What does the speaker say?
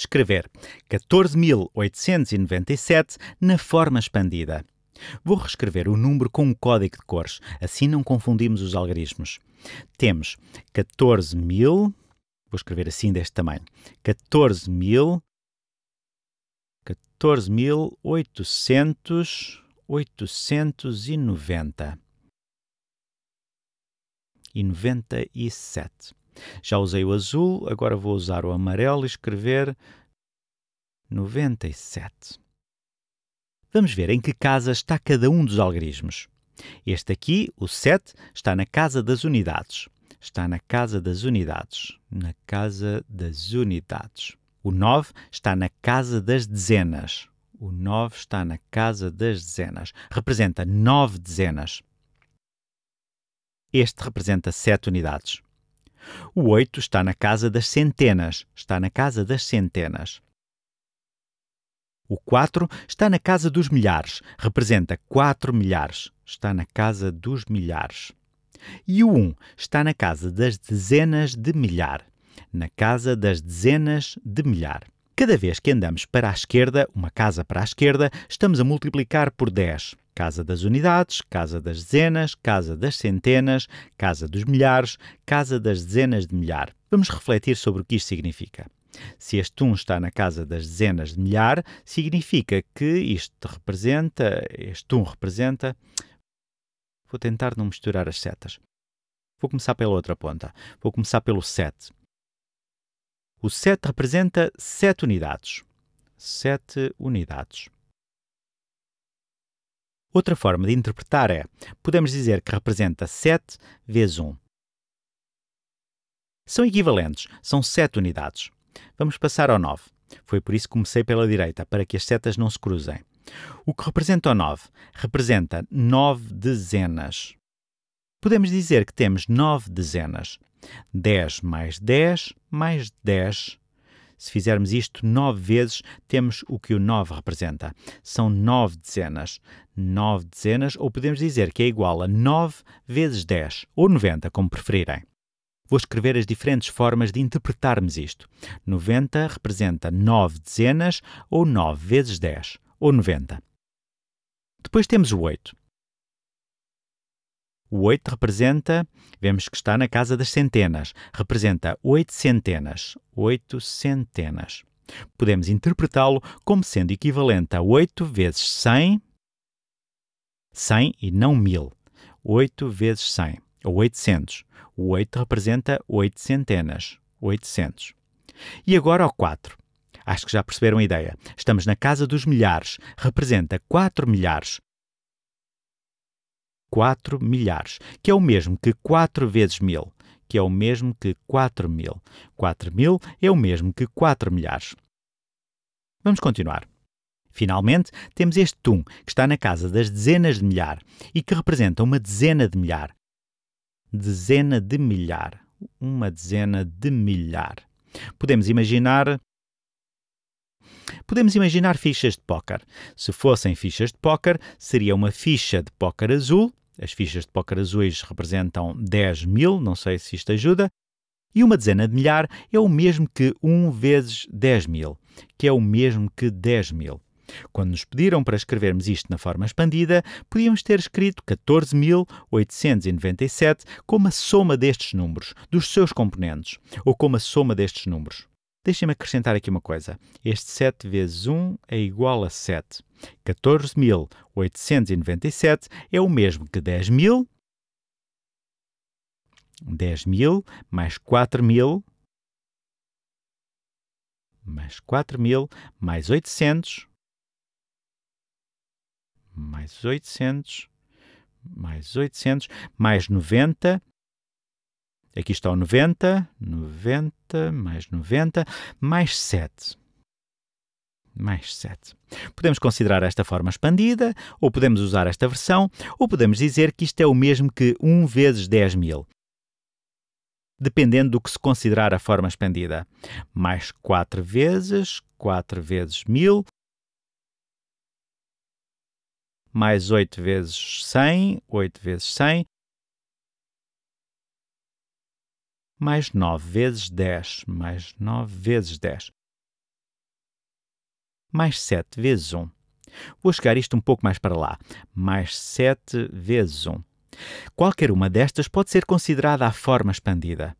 escrever 14.897 na forma expandida. Vou reescrever o número com um código de cores, assim não confundimos os algarismos. Temos 14.000, vou escrever assim deste tamanho, 14.000, 14.800, 890 e 97. Já usei o azul, agora vou usar o amarelo e escrever 97. Vamos ver em que casa está cada um dos algarismos. Este aqui, o 7, está na casa das unidades. Está na casa das unidades. Na casa das unidades. O 9 está na casa das dezenas. O 9 está na casa das dezenas. Representa 9 dezenas. Este representa 7 unidades. O 8 está na casa das centenas, está na casa das centenas. O 4 está na casa dos milhares, representa 4 milhares, está na casa dos milhares. E o 1 está na casa das dezenas de milhar, na casa das dezenas de milhar. Cada vez que andamos para a esquerda, uma casa para a esquerda, estamos a multiplicar por 10. Casa das unidades, casa das dezenas, casa das centenas, casa dos milhares, casa das dezenas de milhar. Vamos refletir sobre o que isto significa. Se este 1 está na casa das dezenas de milhar, significa que isto representa, este 1 representa. Vou tentar não misturar as setas. Vou começar pela outra ponta. Vou começar pelo 7. O 7 representa 7 unidades. 7 unidades. Outra forma de interpretar é: podemos dizer que representa 7 vezes 1. São equivalentes, são 7 unidades. Vamos passar ao 9. Foi por isso que comecei pela direita, para que as setas não se cruzem. O que representa o 9? Representa 9 dezenas. Podemos dizer que temos 9 dezenas. 10 mais 10 mais 10. Se fizermos isto 9 vezes, temos o que o 9 representa. São 9 dezenas. 9 dezenas, ou podemos dizer que é igual a 9 vezes 10, ou 90, como preferirem. Vou escrever as diferentes formas de interpretarmos isto. 90 representa 9 dezenas, ou 9 vezes 10, ou 90. Depois temos o 8. O 8 representa, vemos que está na casa das centenas, representa 8 centenas, 8 centenas. Podemos interpretá-lo como sendo equivalente a 8 vezes 100, 100 e não 1000. 8 vezes 100, ou 800. O 8 representa 8 centenas, 800. E agora o 4. Acho que já perceberam a ideia. Estamos na casa dos milhares, representa 4 milhares, 4 milhares, que é o mesmo que 4 vezes mil, que é o mesmo que 4 mil. 4 mil é o mesmo que 4 milhares. Vamos continuar. Finalmente, temos este tum, que está na casa das dezenas de milhar e que representa uma dezena de milhar. Dezena de milhar. Uma dezena de milhar. Podemos imaginar Podemos imaginar fichas de póquer. Se fossem fichas de póquer, seria uma ficha de póquer azul as fichas de póquer azuis representam 10 mil, não sei se isto ajuda, e uma dezena de milhar é o mesmo que 1 vezes 10 mil, que é o mesmo que 10 mil. Quando nos pediram para escrevermos isto na forma expandida, podíamos ter escrito 14.897 como a soma destes números, dos seus componentes, ou como a soma destes números. Deixem-me acrescentar aqui uma coisa. Este 7 vezes 1 é igual a 7. 14.897 é o mesmo que 10.000. 10.000 mais 4.000 mais 4.000 mais 800 mais 800 mais 800 mais 90 Aqui está o 90, 90, mais 90, mais 7. Mais 7. Podemos considerar esta forma expandida, ou podemos usar esta versão, ou podemos dizer que isto é o mesmo que 1 vezes 10 mil dependendo do que se considerar a forma expandida. Mais 4 vezes, 4 vezes 1000, mais 8 vezes 100, 8 vezes 100, mais 9 vezes 10, mais 9 vezes 10, mais 7 vezes 1. Vou chegar isto um pouco mais para lá. Mais 7 vezes 1. Qualquer uma destas pode ser considerada a forma expandida.